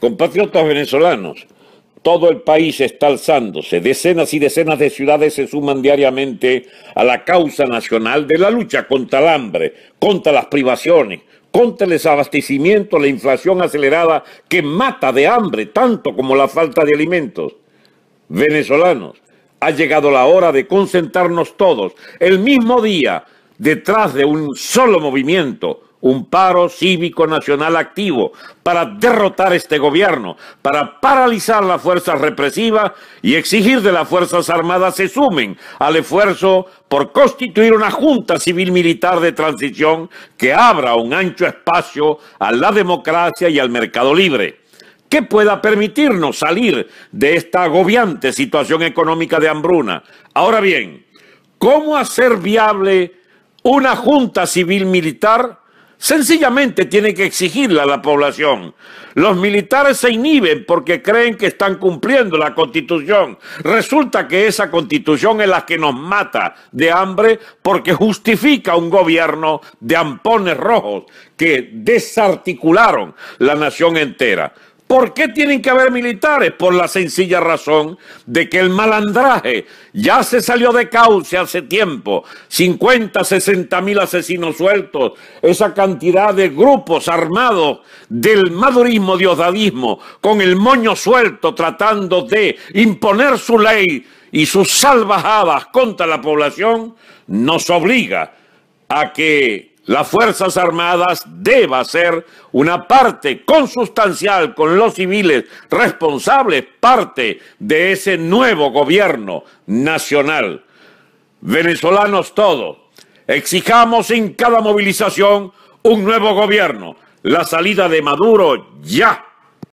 Compatriotas venezolanos, todo el país está alzándose, decenas y decenas de ciudades se suman diariamente a la causa nacional de la lucha contra el hambre, contra las privaciones, contra el desabastecimiento, la inflación acelerada que mata de hambre tanto como la falta de alimentos. Venezolanos, ha llegado la hora de concentrarnos todos el mismo día detrás de un solo movimiento un paro cívico nacional activo para derrotar este gobierno, para paralizar las fuerzas represivas y exigir de las Fuerzas Armadas se sumen al esfuerzo por constituir una Junta Civil Militar de Transición que abra un ancho espacio a la democracia y al mercado libre que pueda permitirnos salir de esta agobiante situación económica de hambruna. Ahora bien, ¿cómo hacer viable una Junta Civil Militar? Sencillamente tiene que exigirla a la población. Los militares se inhiben porque creen que están cumpliendo la constitución. Resulta que esa constitución es la que nos mata de hambre porque justifica un gobierno de ampones rojos que desarticularon la nación entera. ¿Por qué tienen que haber militares? Por la sencilla razón de que el malandraje ya se salió de cauce hace tiempo. 50, 60 mil asesinos sueltos, esa cantidad de grupos armados del madurismo, diosdadismo, con el moño suelto tratando de imponer su ley y sus salvajadas contra la población, nos obliga a que las Fuerzas Armadas deba ser una parte consustancial con los civiles responsables, parte de ese nuevo gobierno nacional. Venezolanos todos, exijamos en cada movilización un nuevo gobierno, la salida de Maduro ya.